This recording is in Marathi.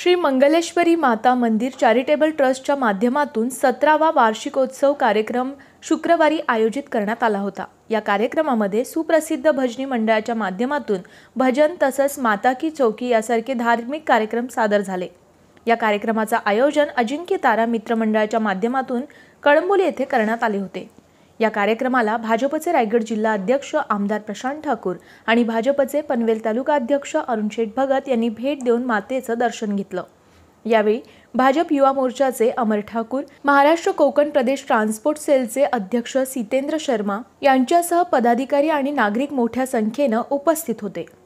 श्री मंगलेश्वरी माता मंदिर चॅरिटेबल ट्रस्टच्या माध्यमातून सतरावा वार्षिकोत्सव कार्यक्रम शुक्रवारी आयोजित करण्यात आला होता या कार्यक्रमामध्ये सुप्रसिद्ध भजनी मंडळाच्या माध्यमातून भजन तसंच माता की चौकी यासारखे धार्मिक कार्यक्रम सादर झाले या कार्यक्रमाचं आयोजन अजिंक्य तारा मित्रमंडळाच्या माध्यमातून कळंबोली येथे करण्यात आले होते या कार्यक्रमाला भाजपचे रायगड जिल्हा अध्यक्ष आमदार प्रशांत ठाकूर आणि भाजपचे पनवेल तालुका अध्यक्ष अरुण शेठ भगत यांनी भेट देऊन मातेचं दर्शन घेतलं यावेळी भाजप युवा मोर्चाचे अमर ठाकूर महाराष्ट्र कोकण प्रदेश ट्रान्सपोर्ट सेलचे अध्यक्ष सितेंद्र शर्मा यांच्यासह पदाधिकारी आणि नागरिक मोठ्या संख्येनं उपस्थित होते